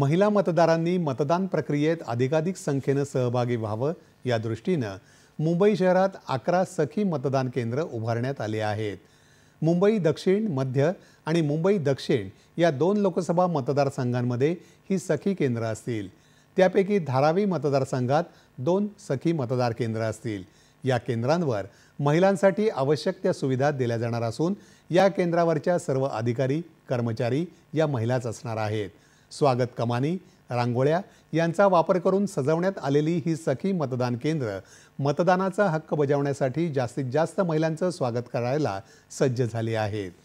महिला मतदारांनी मतदान प्रक्रियेत अधिकाधिक संख्येनं सहभागी व्हावं या दृष्टीनं मुंबई शहरात अकरा सखी मतदान केंद्र उभारण्यात आले आहेत मुंबई दक्षिण मध्य आणि मुंबई दक्षिण या दोन लोकसभा मतदारसंघांमध्ये ही सखी केंद्र असतील त्यापैकी धारावी मतदारसंघात दोन सखी मतदार केंद्र असतील या केंद्रांवर महिलांसाठी आवश्यक त्या सुविधा दिल्या जाणार असून या केंद्रावरच्या सर्व अधिकारी कर्मचारी या महिलाच असणार आहेत स्वागत कमानी रांगोळ्या यांचा वापर करून सजवण्यात आलेली ही सखी मतदान केंद्र मतदानाचा हक्क बजावण्यासाठी जास्तीत जास्त महिलांचं स्वागत करायला सज्ज झाली आहेत